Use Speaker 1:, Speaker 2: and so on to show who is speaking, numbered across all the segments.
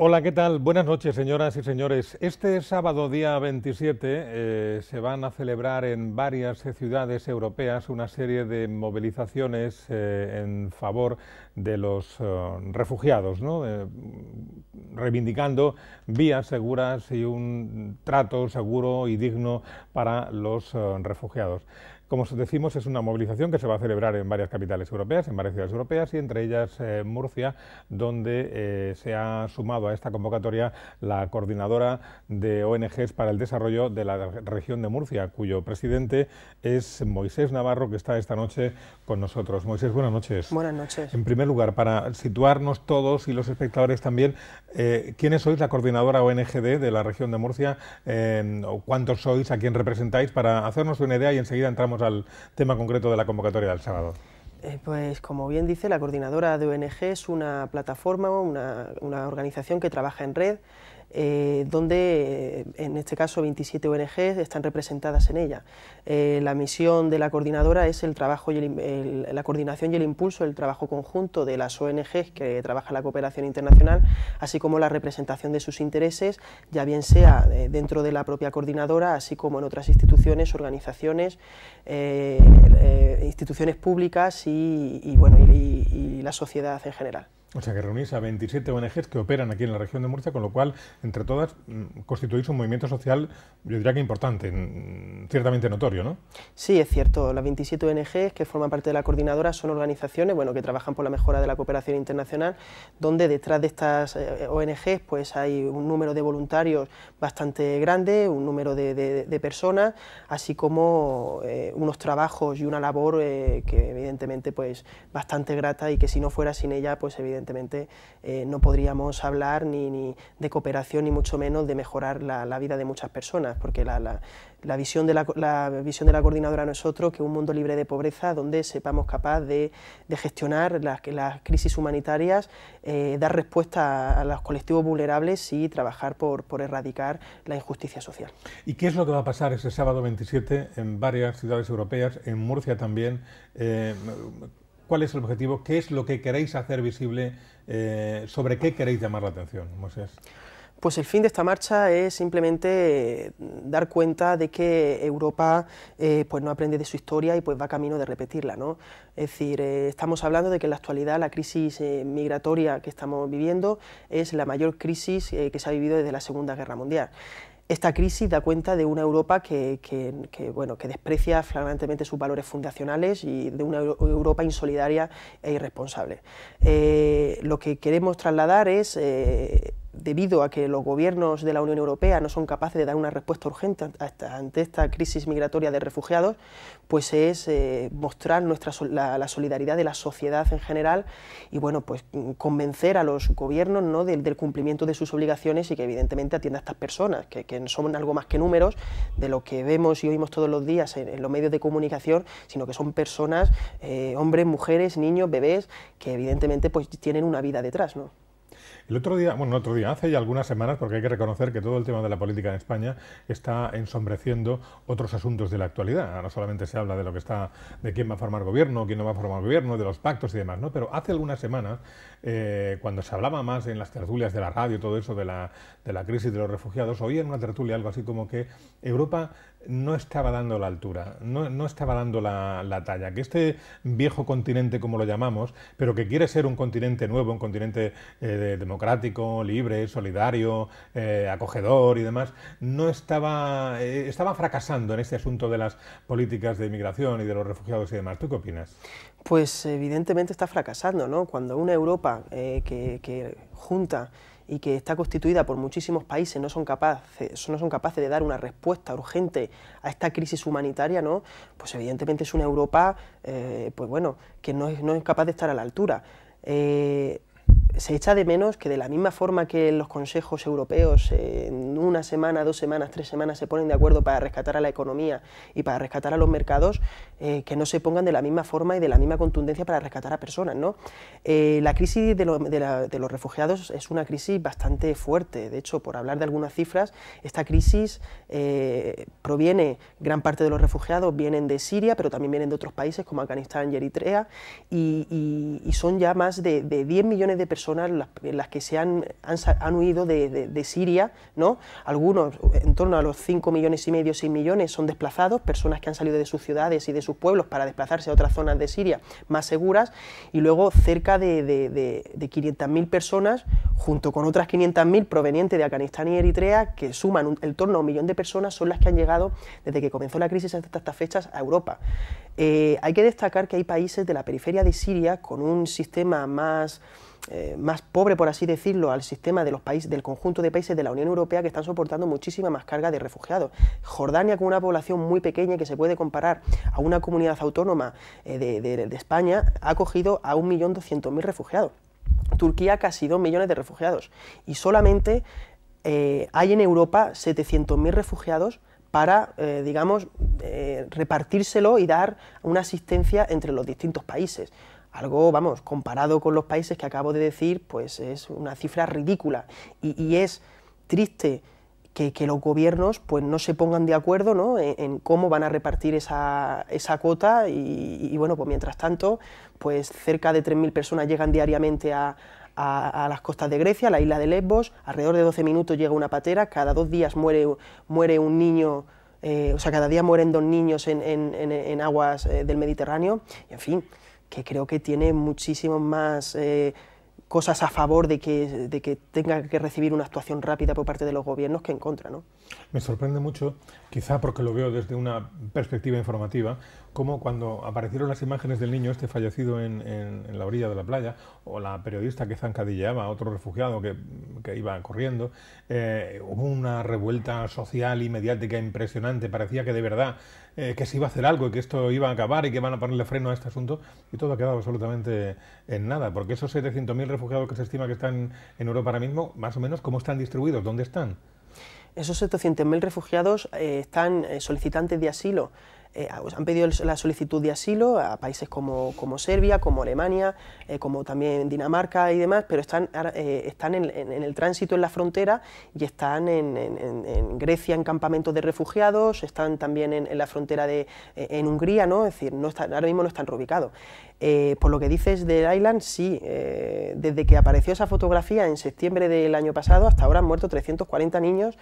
Speaker 1: Hola, ¿qué tal? Buenas noches, señoras y señores. Este sábado, día 27, eh, se van a celebrar en varias ciudades europeas una serie de movilizaciones eh, en favor de los eh, refugiados, reivindicando vías seguras y un trato seguro y digno para los refugiados. Como os decimos, es una movilización que se va a celebrar en varias capitales europeas, en varias ciudades europeas y entre ellas eh, Murcia, donde eh, se ha sumado a esta convocatoria la coordinadora de ONGs para el desarrollo de la región de Murcia, cuyo presidente es Moisés Navarro, que está esta noche con nosotros. Moisés, buenas noches. Buenas noches. En primer lugar, para situarnos todos y los espectadores también, eh, ¿quiénes sois la coordinadora ONG de la región de Murcia? ¿Cuántos sois? ¿A quién representáis? Para hacernos una idea y enseguida entramos al tema concreto de la convocatoria del sábado.
Speaker 2: Eh, pues como bien dice, la coordinadora de ONG es una plataforma, una organización que trabaja en red eh, donde en este caso 27 ONGs están representadas en ella. Eh, la misión de la coordinadora es el trabajo y la coordinación y el impulso del trabajo conjunto de las ONGs que trabaja la cooperación internacional, así como la representación de sus intereses, ya bien sea eh, dentro de la propia coordinadora, así como en otras instituciones, organizaciones, instituciones públicas y, bueno, y la sociedad en general.
Speaker 1: O sea, que reunís a 27 ONGs que operan aquí en la región de Murcia, con lo cual, entre todas, mm, constituís un movimiento social, yo diría que importante, mm, ciertamente notorio, ¿no?
Speaker 2: Sí, es cierto. Las 27 ONGs que forman parte de la coordinadora son organizaciones bueno, que trabajan por la mejora de la cooperación internacional, donde detrás de estas eh, ONGs pues, hay un número de voluntarios bastante grande, un número de, personas, así como eh, unos trabajos y una labor eh, que evidentemente pues, bastante grata y que si no fuera sin ella, pues evidentemente evidentemente eh, no podríamos hablar ni, de cooperación ni mucho menos de mejorar la, vida de muchas personas, porque la, visión, de la, visión de la coordinadora no es otro que un mundo libre de pobreza donde sepamos capaz de, gestionar las, crisis humanitarias, eh, dar respuesta a, los colectivos vulnerables y trabajar por, por erradicar la injusticia social.
Speaker 1: ¿Y qué es lo que va a pasar ese sábado 27 en varias ciudades europeas, en Murcia también? Eh, cuál es el objetivo, qué es lo que queréis hacer visible, eh, sobre qué queréis llamar la atención, Moisés.
Speaker 2: Pues el fin de esta marcha es simplemente mm, dar cuenta de que Europa eh, pues no aprende de su historia y pues va camino de repetirla. Es decir, eh, estamos hablando de que en la actualidad la crisis migratoria que estamos viviendo es la mayor crisis que se ha vivido desde la Segunda Guerra Mundial esta crisis da cuenta de una Europa que, bueno, que desprecia flagrantemente sus valores fundacionales y de una Europa insolidaria e irresponsable. Eh, lo que queremos trasladar es eh, debido a que los gobiernos de la Unión Europea no son capaces de dar una respuesta urgente ante esta crisis migratoria de refugiados, pues es eh, mostrar nuestra, la, solidaridad de la sociedad en general y bueno, pues mm, convencer a los gobiernos ¿no? del, cumplimiento de sus obligaciones y que evidentemente atienda a estas personas, que, no son algo más que números de lo que vemos y oímos todos los días en, los medios de comunicación, sino que son personas, eh, hombres, mujeres, niños, bebés, que evidentemente pues tienen una vida detrás. ¿no?
Speaker 1: El otro día, bueno, el otro día, hace ya algunas semanas, porque hay que reconocer que todo el tema de la política en España está ensombreciendo otros asuntos de la actualidad. No solamente se habla de lo que está, de quién va a formar gobierno, quién no va a formar gobierno, de los pactos y demás, ¿no? Pero hace algunas semanas, eh, cuando se hablaba más en las tertulias de la radio, todo eso de la, de la crisis de los refugiados, oía en una tertulia algo así como que Europa no estaba dando la altura, no, estaba dando la, talla, que este viejo continente, como lo llamamos, pero que quiere ser un continente nuevo, un continente eh, democrático, libre, solidario, eh, acogedor y demás, no estaba, eh, estaba fracasando en este asunto de las políticas de inmigración y de los refugiados y demás. ¿Tú qué opinas?
Speaker 2: Pues evidentemente está fracasando, ¿no? Cuando una Europa que junta y que está constituida por muchísimos países, no son capaces, no son capaces de dar una respuesta urgente a esta crisis humanitaria, ¿no? pues evidentemente es una Europa eh, pues bueno, que no es, no es, capaz de estar a la altura. Eh, se echa de menos que de la misma forma que los consejos europeos eh, una semana, dos semanas, tres semanas se ponen de acuerdo para rescatar a la economía y para rescatar a los mercados, eh, que no se pongan de la misma forma y de la misma contundencia para rescatar a personas. ¿no? Eh, la crisis de, los refugiados es una crisis bastante fuerte. De hecho, por hablar de algunas cifras, esta crisis eh, proviene, gran parte de los refugiados vienen de Siria, pero también vienen de otros países como Afganistán y Eritrea, y, son ya más de, 10 millones de personas las, que se han, han, huido de, de Siria ¿no? Algunos, en torno a los 5 millones y medio, 6 millones, son desplazados, personas que han salido de sus ciudades y de sus pueblos para desplazarse a otras zonas de Siria más seguras. Y luego cerca de, 500.000 personas, junto con otras 500.000 provenientes de Afganistán y Eritrea, que suman en el torno a un millón de personas, son las que han llegado desde que comenzó la crisis hasta estas fechas a Europa. Eh, hay que destacar que hay países de la periferia de Siria con un sistema más eh, más pobre, por así decirlo, al sistema de los países, del conjunto de países de la Unión Europea que están soportando muchísima más carga de refugiados. Jordania, con una población muy pequeña que se puede comparar a una comunidad autónoma eh, de, España, ha acogido a 1.200.000 refugiados. Turquía casi 2 millones de refugiados. Y solamente eh, hay en Europa 700.000 refugiados para, digamos, repartírselo y dar una asistencia entre los distintos países. Algo, vamos, comparado con los países que acabo de decir, pues es una cifra ridícula. Y, es triste que, los gobiernos pues no se pongan de acuerdo en, cómo van a repartir esa, cuota y, bueno, pues mientras tanto, pues cerca de 3.000 personas llegan diariamente a, las costas de Grecia, a la isla de Lesbos, alrededor de 12 minutos llega una patera, cada dos días muere, muere un niño eh, o sea, cada día mueren dos niños en, en, aguas eh, del Mediterráneo, en fin, que creo que tiene muchísimas más eh, cosas a favor de que, de que tenga que recibir una actuación rápida por parte de los gobiernos que en contra. ¿no?
Speaker 1: Me sorprende mucho, quizá porque lo veo desde una perspectiva informativa, como cuando aparecieron las imágenes del niño este fallecido en, la orilla de la playa, o la periodista que zancadillaba a otro refugiado que, iba corriendo, eh, hubo una revuelta social y mediática impresionante, parecía que de verdad eh, que se iba a hacer algo y que esto iba a acabar y que van a ponerle freno a este asunto, y todo ha quedado absolutamente en nada, porque esos 700.000 refugiados que se estima que están en Europa ahora mismo, más o menos, ¿cómo están distribuidos? ¿Dónde están?
Speaker 2: Esos 700.000 refugiados eh, están solicitantes de asilo eh, ah, pues han pedido la solicitud de asilo a países como, Serbia, como Alemania, eh, como también Dinamarca y demás, pero están, eh, están en, el tránsito en la frontera y están en, Grecia en campamentos de refugiados, están también en, la frontera de en Hungría, ¿no? Es decir, no están, ahora mismo no están reubicados. por lo que dices del Island, sí, desde que apareció esa fotografía en septiembre del año pasado hasta ahora han muerto 340 niños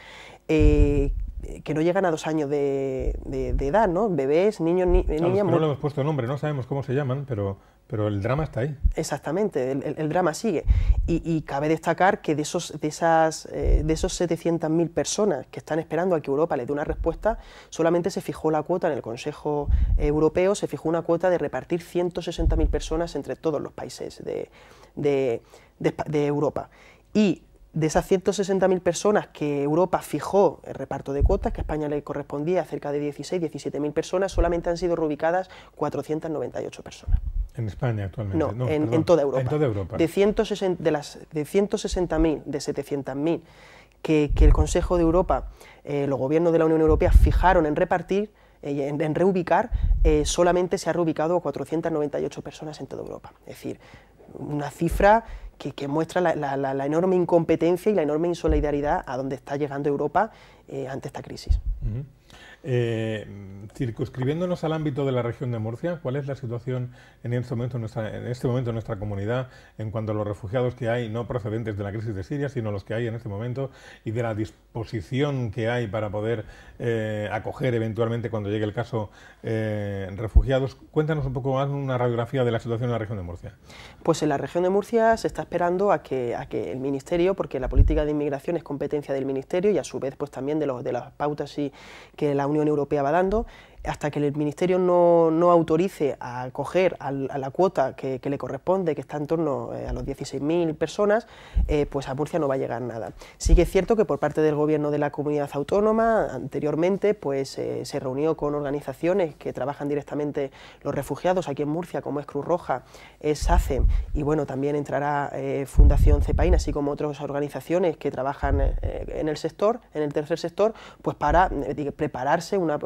Speaker 2: que no llegan a dos años de, de, edad, ¿no? Bebés, niños, niñas... No le
Speaker 1: hemos puesto nombre, no sabemos cómo se llaman, pero, pero el drama está ahí.
Speaker 2: Exactamente, el, el, drama sigue. Y, y, cabe destacar que de esos, de esas, eh, de esos 700.000 personas que están esperando a que Europa les dé una respuesta, solamente se fijó la cuota en el Consejo Europeo, se fijó una cuota de repartir 160.000 personas entre todos los países de, de, de Europa. Y de esas 160.000 personas que Europa fijó el reparto de cuotas, que a España le correspondía cerca de 16, 17.000 personas, solamente han sido reubicadas 498 personas.
Speaker 1: ¿En España actualmente? No, en, toda Europa. De,
Speaker 2: 160, de 160.000, de 700.000 que, el Consejo de Europa, eh, los gobiernos de la Unión Europea fijaron en repartir, eh, en, reubicar, eh, solamente se ha reubicado 498 personas en toda Europa. Es decir, una cifra que, muestra la, enorme incompetencia y la enorme insolidaridad a donde está llegando Europa eh, ante esta crisis.
Speaker 1: Eh, circunscribiéndonos al ámbito de la región de Murcia, ¿cuál es la situación en este, momento en, nuestra, en este momento nuestra comunidad en cuanto a los refugiados que hay, no procedentes de la crisis de Siria, sino los que hay en este momento, y de la disposición que hay para poder eh, acoger eventualmente cuando llegue el caso eh, refugiados? Cuéntanos un poco más una radiografía de la situación en la región de Murcia.
Speaker 2: Pues en la región de Murcia se está esperando a que, que el Ministerio, porque la política de inmigración es competencia del Ministerio y a su vez pues también de, los, de las pautas y que la Unión Unión Europea va dando hasta que el Ministerio no, no autorice a coger a la cuota que, le corresponde, que está en torno eh, a los 16.000 personas, eh, pues a Murcia no va a llegar nada. Sí que es cierto que por parte del Gobierno de la comunidad autónoma, anteriormente, pues eh, se reunió con organizaciones que trabajan directamente los refugiados aquí en Murcia, como es Cruz Roja, es SACE, y bueno, también entrará Fundación CEPAIN, así como otras organizaciones que trabajan en el sector, en el tercer sector, pues para prepararse una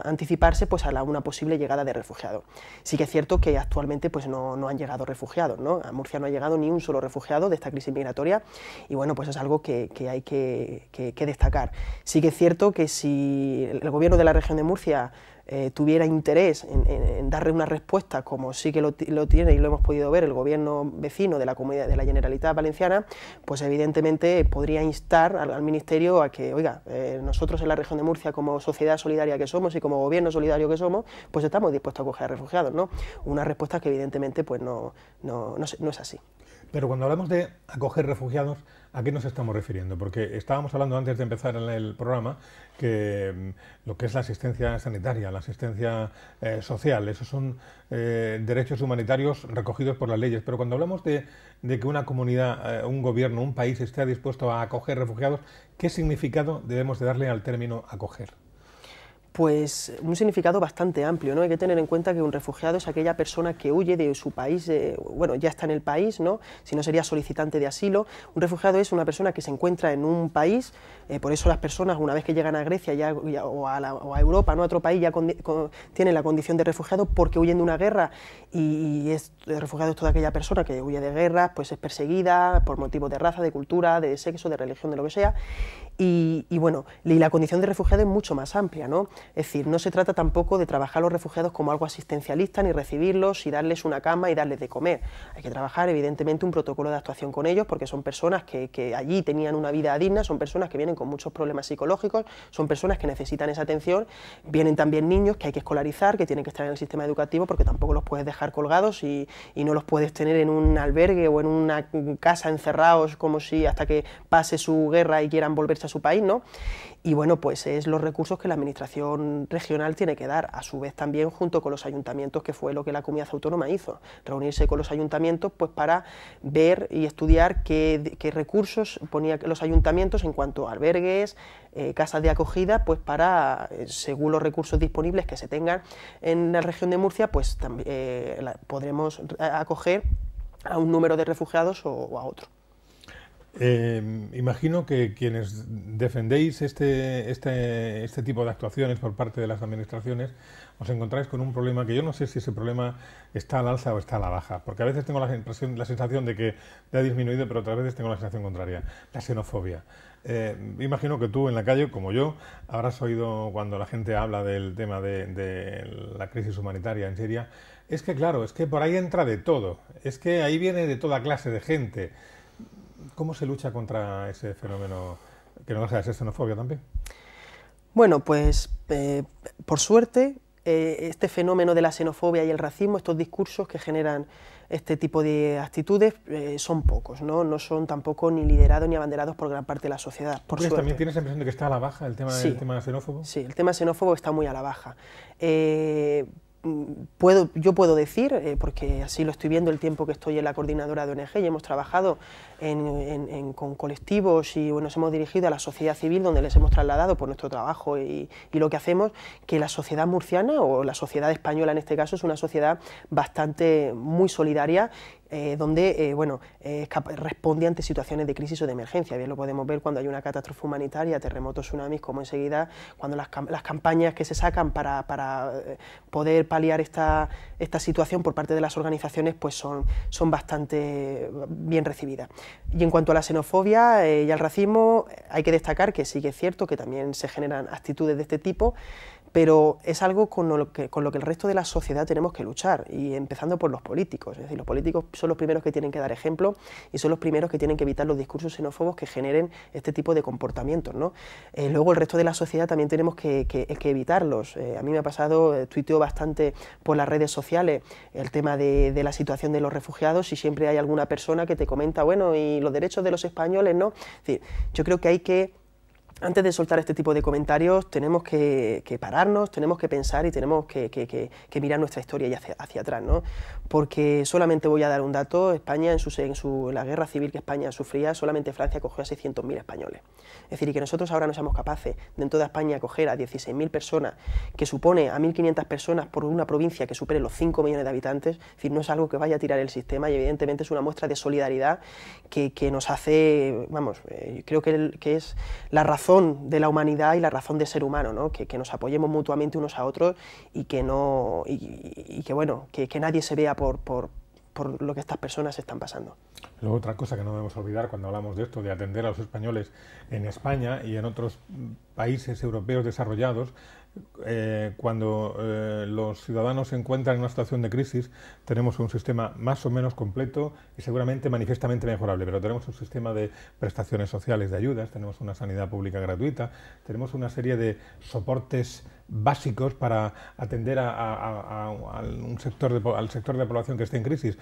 Speaker 2: anticiparse pues, a una posible llegada de refugiados. Sí que es cierto que actualmente pues, no, no han llegado refugiados, a Murcia no ha llegado ni un solo refugiado de esta crisis migratoria y bueno, pues es algo que, hay que, que destacar. Sí que es cierto que si el gobierno de la región de Murcia eh, tuviera interés en, darle una respuesta, como sí que lo, tiene y lo hemos podido ver el gobierno vecino de la comunidad de la Generalitat Valenciana, pues evidentemente podría instar al, Ministerio a que, oiga, eh, nosotros en la región de Murcia, como sociedad solidaria que somos y como gobierno solidario que somos, pues estamos dispuestos a acoger a refugiados, ¿no? Una respuesta que evidentemente pues no
Speaker 1: es así. Pero cuando hablamos de acoger refugiados, ¿A qué nos estamos refiriendo? Porque estábamos hablando antes de empezar el programa que mm, lo que es la asistencia sanitaria, la asistencia eh, social, esos son eh, derechos humanitarios recogidos por las leyes. Pero cuando hablamos de, que una comunidad, eh, un gobierno, un país esté dispuesto a acoger refugiados, ¿qué significado debemos de darle al término acoger? Pues
Speaker 2: un significado bastante amplio, ¿no? Hay que tener en cuenta que un refugiado es aquella persona que huye de su país, eh, bueno, ya está en el país, ¿no? Si no sería solicitante de asilo. Un refugiado es una persona que se encuentra en un país, eh, por eso las personas una vez que llegan a Grecia ya, o, a Europa, ¿no? A otro país ya con, tienen la condición de refugiado porque huyen de una guerra y, es, el refugiado es toda aquella persona que huye de guerras, pues es perseguida por motivos de raza, de cultura, de sexo, de religión, de lo que sea y, bueno, y la condición de refugiado es mucho más amplia, ¿no? Es decir, no se trata tampoco de trabajar a los refugiados como algo asistencialista, ni recibirlos y darles una cama y darles de comer. Hay que trabajar, evidentemente, un protocolo de actuación con ellos, porque son personas que, allí tenían una vida digna, son personas que vienen con muchos problemas psicológicos, son personas que necesitan esa atención, vienen también niños que hay que escolarizar, que tienen que estar en el sistema educativo, porque tampoco los puedes dejar colgados y no los puedes tener en un albergue o en una casa encerrados como si hasta que pase su guerra y quieran volverse a su país, ¿no? Y bueno, pues es los recursos que la administración regional tiene que dar, a su vez también junto con los ayuntamientos, que fue lo que la comunidad autónoma hizo, reunirse con los ayuntamientos pues para ver y estudiar qué, recursos ponían los ayuntamientos en cuanto a albergues, eh, casas de acogida, pues para, eh, según los recursos disponibles que se tengan en la región de Murcia, pues también eh, podremos acoger a un número de refugiados o a otro.
Speaker 1: Em, imagino que quienes defendéis este, este, este, tipo de actuaciones por parte de las administraciones os encontráis con un problema que yo no sé si ese problema está al alza o está a la baja, porque a veces tengo la, la sensación de que ha disminuido, pero otras veces tengo la sensación contraria, la xenofobia. Em, imagino que tú en la calle, como yo, habrás oído cuando la gente habla del tema de, de la crisis humanitaria en Siria, es que claro, es que por ahí entra de todo, es que ahí viene de toda clase de gente. ¿Cómo se lucha contra ese fenómeno que no deja de ser xenofobia también?
Speaker 2: Bueno, pues eh, por suerte eh, este fenómeno de la xenofobia y el racismo, estos discursos que generan este tipo de actitudes eh, son pocos, ¿no? no son tampoco ni liderados ni abanderados por gran parte de
Speaker 1: la sociedad. Por pues también tienes la impresión de que está a la baja el tema, de el tema xenófobo? Sí, el
Speaker 2: tema xenófobo está muy a la baja. Mm, puedo, yo puedo decir, porque así lo estoy viendo el tiempo que estoy en la coordinadora de ONG y hemos trabajado con colectivos y nos hemos dirigido a la sociedad civil donde les hemos trasladado por nuestro trabajo y, lo que hacemos, que la sociedad murciana o la sociedad española en este caso es una sociedad bastante muy solidaria eh, donde eh, bueno, responde ante situaciones de crisis o de emergencia. Bien lo podemos ver cuando hay una catástrofe humanitaria, terremotos, tsunamis, como enseguida cuando las, campañas que se sacan para, eh, poder paliar esta, situación por parte de las organizaciones pues son bastante bien recibidas. Y en cuanto a la xenofobia eh, y al racismo, hay que destacar que sigue cierto que también se generan actitudes de este tipo pero es algo con lo, que, con lo que el resto de la sociedad tenemos que luchar, y empezando por los políticos. Es decir, los políticos son los primeros que tienen que dar ejemplo y son los primeros que tienen que evitar los discursos xenófobos que generen este tipo de comportamientos. ¿no? Eh, luego el resto de la sociedad también tenemos que, evitarlos. Eh, a mí me ha pasado, eh, tuiteo bastante por las redes sociales el tema de, de, la situación de los refugiados y siempre hay alguna persona que te comenta, bueno, y los derechos de los españoles, ¿no? Es decir, yo creo que hay que antes de soltar este tipo de comentarios, tenemos que, pararnos, tenemos que pensar y tenemos que, mirar nuestra historia y hacia, atrás, ¿no? Porque solamente voy a dar un dato, España, en, su, en la guerra civil que España sufría, solamente Francia cogió a 600.000 españoles. Es decir, y que nosotros ahora no seamos capaces dentro de España coger a 16.000 personas, que supone a 1.500 personas por una provincia que supere los 5 millones de habitantes, es decir, no es algo que vaya a tirar el sistema y evidentemente es una muestra de solidaridad que, nos hace, vamos, eh, creo que es la razón de la humanidad y la razón de ser humano, ¿no? que, nos apoyemos mutuamente unos a otros y que, no, y, que, bueno, que, nadie se vea por, por lo que estas personas están pasando.
Speaker 1: Luego otra cosa que no debemos olvidar cuando hablamos de esto, de atender a los españoles en España y en otros países europeos desarrollados, eh, cuando eh, los ciudadanos se encuentran en una situación de crisis, tenemos un sistema más o menos completo y seguramente manifiestamente mejorable, pero tenemos un sistema de prestaciones sociales, de ayudas, tenemos una sanidad pública gratuita, tenemos una serie de soportes básicos para atender a, un sector de, al sector de población que esté en crisis.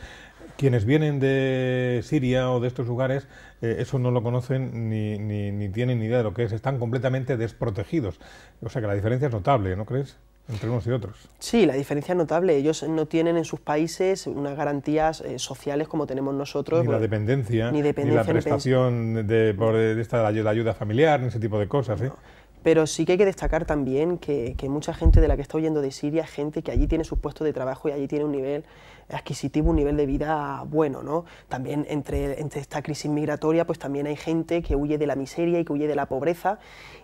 Speaker 1: Quienes vienen de Siria o de estos lugares, eh, eso no lo conocen ni, tienen ni idea de lo que es, están completamente desprotegidos. O sea que la diferencia es notable, ¿no crees? entre unos y otros.
Speaker 2: Sí, la diferencia es notable. Ellos no tienen en sus países unas garantías eh, sociales como tenemos nosotros. Ni la pues,
Speaker 1: dependencia, ni, la prestación de, esta, la ayuda familiar, ni ese tipo de cosas. ¿eh?
Speaker 2: Pero sí que hay que destacar también que, mucha gente de la que está huyendo de Siria, gente que allí tiene su puesto de trabajo y allí tiene un nivel adquisitivo, un nivel de vida bueno. ¿no? También entre, entre esta crisis migratoria, pues también hay gente que huye de la miseria y que huye de la pobreza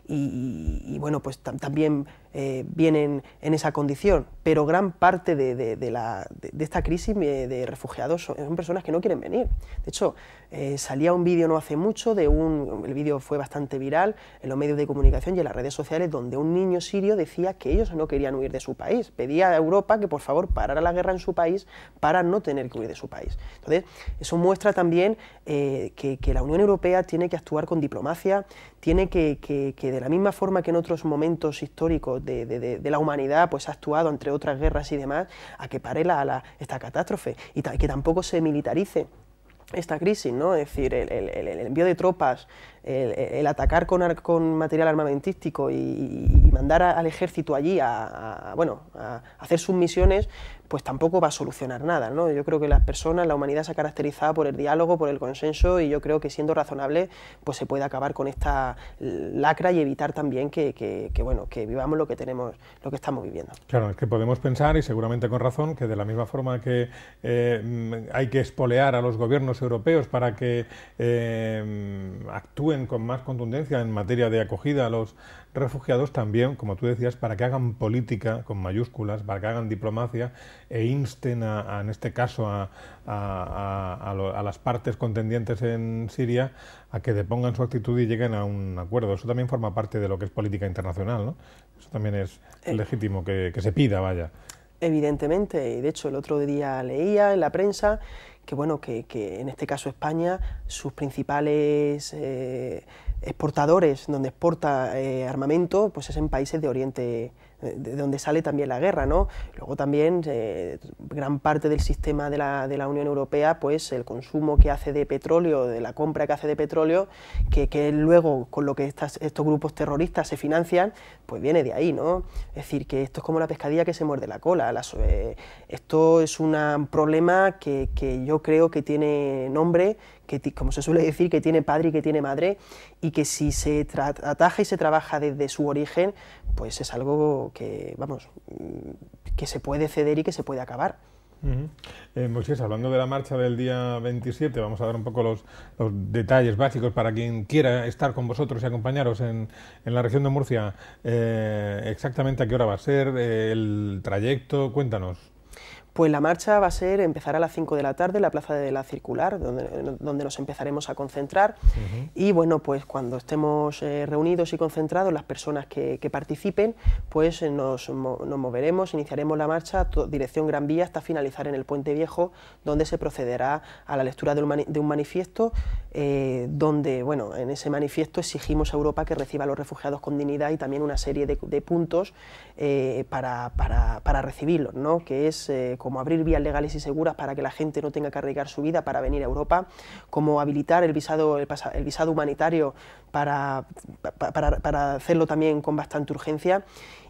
Speaker 2: y, bueno, pues también eh, vienen en esa condición. Pero gran parte de, esta crisis eh, de refugiados son, personas que no quieren venir. De hecho, eh, salía un vídeo no hace mucho, de un, el vídeo fue bastante viral en los medios de comunicación y en las redes sociales, donde un niño sirio decía que ellos no querían huir de su país. Pedía a Europa que por favor parara la guerra en su país para no tener que huir de su país. Entonces, eso muestra también eh, que, la Unión Europea tiene que actuar con diplomacia, tiene que, de la misma forma que en otros momentos históricos de, la humanidad pues, ha actuado entre otras guerras y demás, a que parela a esta catástrofe y que tampoco se militarice esta crisis, ¿no? Es decir, el envío de tropas el, atacar con, con, material armamentístico y, mandar al ejército allí a, bueno, a hacer sus misiones, pues tampoco va a solucionar nada. ¿no? Yo creo que las personas, la humanidad se ha caracterizado por el diálogo, por el consenso y yo creo que siendo razonable pues se puede acabar con esta lacra y evitar también que, que, bueno, que vivamos lo que tenemos, lo que estamos viviendo.
Speaker 1: Claro, es que podemos pensar, y seguramente con razón, que de la misma forma que eh, hay que espolear a los gobiernos europeos para que eh, actúen con más contundencia en materia de acogida a los refugiados también, como tú decías, para que hagan política con mayúsculas, para que hagan diplomacia e insten, en este caso, a, las partes contendientes en Siria a que depongan su actitud y lleguen a un acuerdo. Eso también forma parte de lo que es política internacional, Eso también es eh. legítimo que, se pida, vaya.
Speaker 2: Evidentemente, y de hecho el otro día leía en la prensa que bueno, que, que, en este caso España, sus principales eh, exportadores donde exporta eh, armamento, pues es en países de Oriente de donde sale también la guerra. ¿no? Luego también eh, gran parte del sistema de la, Unión Europea, pues el consumo que hace de petróleo, de la compra que hace de petróleo, que, que luego con lo que estos grupos terroristas se financian, pues viene de ahí. ¿no? Es decir, que esto es como la pescadilla que se muerde la cola. Eh, esto es un problema que, que yo creo que tiene nombre que como se suele decir, que tiene padre y que tiene madre, y que si se ataja y se trabaja desde su origen, pues es algo que, vamos, mm, que se puede ceder y que se puede acabar.
Speaker 1: Eh, Moisés, hablando de la marcha del día 27, vamos a dar un poco los, los detalles básicos para quien quiera estar con vosotros y acompañaros en, en la región de Murcia. Eh, exactamente a qué hora va a ser, eh, el trayecto, cuéntanos.
Speaker 2: Pues la marcha va a ser, empezar a las 5 de la tarde en la Plaza de la Circular, donde, nos empezaremos a concentrar. Y bueno, pues cuando estemos eh, reunidos y concentrados, las personas que, participen, pues eh, nos, moveremos, iniciaremos la marcha dirección Gran Vía hasta finalizar en el Puente Viejo, donde se procederá a la lectura de un, manifiesto, eh, donde, bueno, en ese manifiesto exigimos a Europa que reciba a los refugiados con dignidad y también una serie de, puntos para, para, recibirlos, ¿no? Que es como abrir vías legales y seguras para que la gente no tenga que arriesgar su vida para venir a Europa, como habilitar el visado, el, visado humanitario para, para hacerlo también con bastante urgencia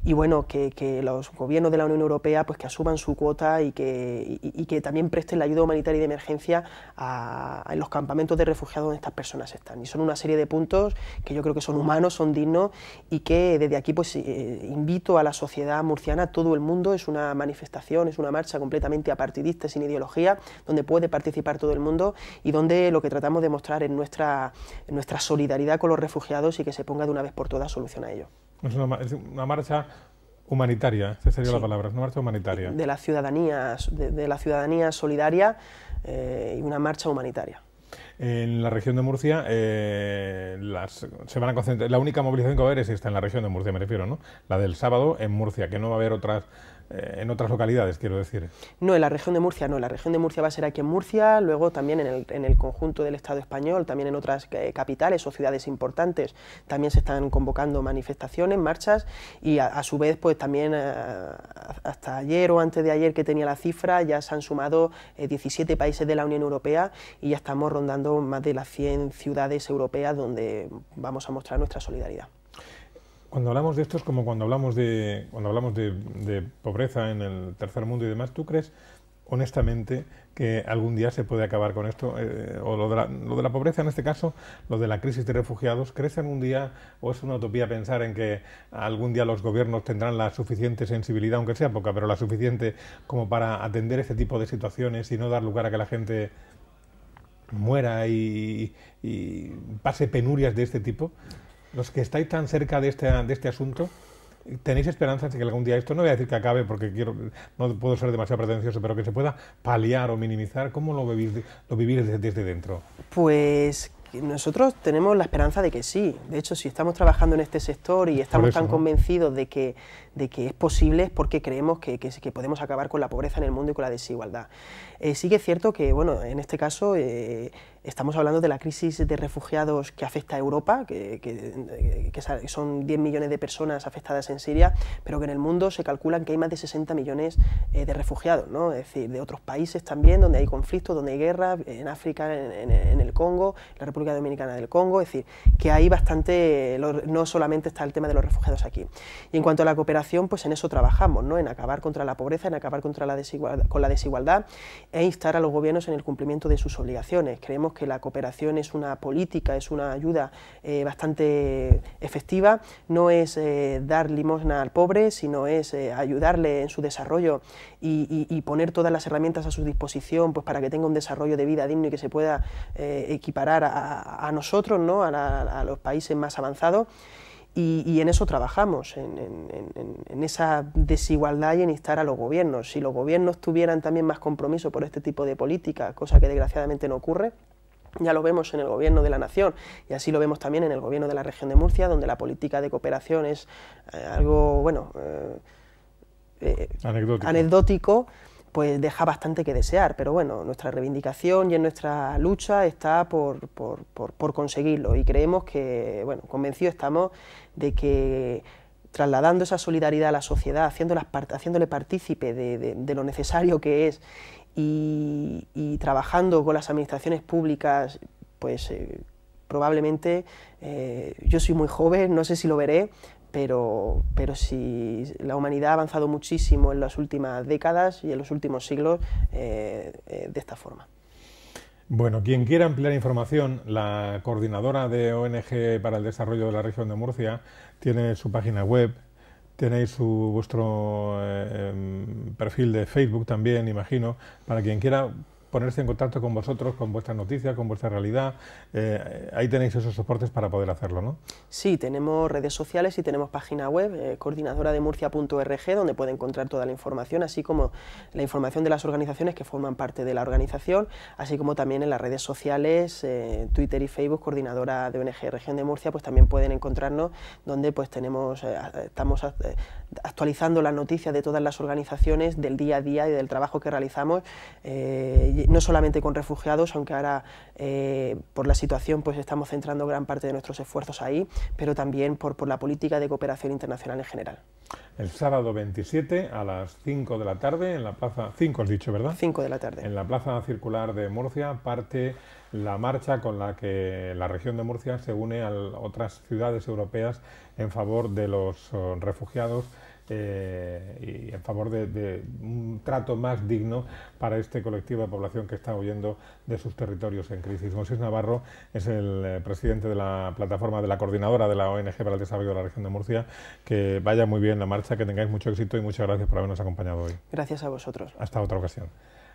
Speaker 2: y bueno, que, los gobiernos de la Unión Europea pues que asuman su cuota y que, que también presten la ayuda humanitaria y de emergencia a, los campamentos de refugiados donde estas personas están. Y son una serie de puntos que yo creo que son humanos, son dignos y que desde aquí pues eh, invito a la sociedad murciana, todo el mundo, es una manifestación, es una marcha completamente apartidista, sin ideología, donde puede participar todo el mundo y donde lo que tratamos de mostrar es nuestra, nuestra solidaridad con los refugiados y que se ponga de una vez por todas solución a ello.
Speaker 1: Es una, marcha humanitaria, esa sería la palabra, una marcha humanitaria. De
Speaker 2: la ciudadanía, de, la ciudadanía solidaria eh, y una marcha humanitaria.
Speaker 1: En la región de Murcia, eh, se van a concentrar, la única movilización que va a haber es esta, en la región de Murcia me refiero, ¿no? La del sábado en Murcia, que no va a haber otras eh, en otras localidades, quiero decir.
Speaker 2: No, en la región de Murcia no, la región de Murcia va a ser aquí en Murcia, luego también en el, conjunto del Estado español, también en otras eh, capitales o ciudades importantes, también se están convocando manifestaciones, marchas, y a, su vez, pues también eh, hasta ayer o antes de ayer que tenía la cifra, ya se han sumado 17 países de la Unión Europea y ya estamos rondando más de las 100 ciudades europeas donde vamos a mostrar nuestra solidaridad.
Speaker 1: Cuando hablamos de esto es como cuando hablamos de, cuando hablamos de, pobreza en el tercer mundo y demás, ¿tú crees honestamente que algún día se puede acabar con esto, eh, o lo de, la, pobreza en este caso, lo de la crisis de refugiados, ¿crees algún día o es una utopía pensar en que algún día los gobiernos tendrán la suficiente sensibilidad, aunque sea poca, pero la suficiente como para atender este tipo de situaciones y no dar lugar a que la gente muera y pase penurias de este tipo? los que estáis tan cerca de este, de este asunto, ¿Tenéis esperanzas de que algún día esto, no voy a decir que acabe porque quiero, no puedo ser demasiado pretencioso, pero que se pueda paliar o minimizar? ¿Cómo lo vivís, lo desde, dentro?
Speaker 2: Pues nosotros tenemos la esperanza de que sí. De hecho, si estamos trabajando en este sector y estamos tan convencidos de que, de que es posible porque creemos que, que, podemos acabar con la pobreza en el mundo y con la desigualdad. Eh, sí que es cierto que, bueno, en este caso eh, estamos hablando de la crisis de refugiados que afecta a Europa, que, son 10 millones de personas afectadas en Siria, pero que en el mundo se calculan que hay más de 60 millones eh, de refugiados, Es decir, de otros países también, donde hay conflictos, donde hay guerras, en África, en, el Congo, la República Dominicana del Congo, es decir, que hay bastante, no solamente está el tema de los refugiados aquí. Y en cuanto a la cooperación, pues en eso trabajamos, ¿no? en acabar contra la pobreza, en acabar contra la con la desigualdad e instar a los gobiernos en el cumplimiento de sus obligaciones. Creemos que la cooperación es una política, es una ayuda eh, bastante efectiva, no es eh, dar limosna al pobre, sino es eh, ayudarle en su desarrollo y, poner todas las herramientas a su disposición pues, para que tenga un desarrollo de vida digno y que se pueda equiparar a, nosotros, ¿no? a los países más avanzados. Y, en eso trabajamos, en, esa desigualdad y en instar a los gobiernos. Si los gobiernos tuvieran también más compromiso por este tipo de política, cosa que desgraciadamente no ocurre, ya lo vemos en el gobierno de la nación y así lo vemos también en el gobierno de la región de Murcia, donde la política de cooperación es eh, algo, bueno, eh, eh, anecdótico pues deja bastante que desear, pero bueno, nuestra reivindicación y en nuestra lucha está por, conseguirlo y creemos que, bueno, convencidos estamos de que trasladando esa solidaridad a la sociedad, haciéndole, partícipe de, lo necesario que es y, trabajando con las administraciones públicas, pues eh, probablemente eh, yo soy muy joven, no sé si lo veré, pero, si la humanidad ha avanzado muchísimo en las últimas décadas y en los últimos siglos eh, eh, de esta forma.
Speaker 1: Bueno, quien quiera ampliar información, la coordinadora de ONG para el Desarrollo de la Región de Murcia tiene su página web, tenéis su, vuestro eh, em, perfil de Facebook también, imagino, para quien quiera ponerse en contacto con vosotros, con vuestra noticia, con vuestra realidad. Eh, ahí tenéis esos soportes para poder hacerlo, ¿no?
Speaker 2: Sí, tenemos redes sociales y tenemos página web, eh, coordinadora de murcia.org, donde puede encontrar toda la información, así como la información de las organizaciones que forman parte de la organización, así como también en las redes sociales, eh, Twitter y Facebook, coordinadora de ONG Región de Murcia, pues también pueden encontrarnos donde pues tenemos, estamos actualizando la noticia de todas las organizaciones del día a día y del trabajo que realizamos, eh, no solamente con refugiados, aunque ahora eh, por la situación pues estamos centrando gran parte de nuestros esfuerzos ahí, pero también por, por la política de cooperación internacional en general.
Speaker 1: El sábado 27 a las 5 de la tarde en la plaza, 5 has dicho, ¿verdad? 5 de la tarde. En la plaza circular de Murcia parte la marcha con la que la región de Murcia se une a otras ciudades europeas en favor de los eh, refugiados eh, y en favor de, un trato más digno para este colectivo de población que está huyendo de sus territorios en crisis. Moisés Navarro es el eh, presidente de la plataforma de la coordinadora de la ONG para el Desarrollo de la Región de Murcia. Que vaya muy bien la marcha, que tengáis mucho éxito y muchas gracias por habernos acompañado hoy. Gracias a vosotros. Hasta otra ocasión.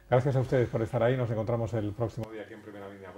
Speaker 1: Gracias a ustedes por estar ahí. Nos encontramos el próximo día aquí en Primera Línea.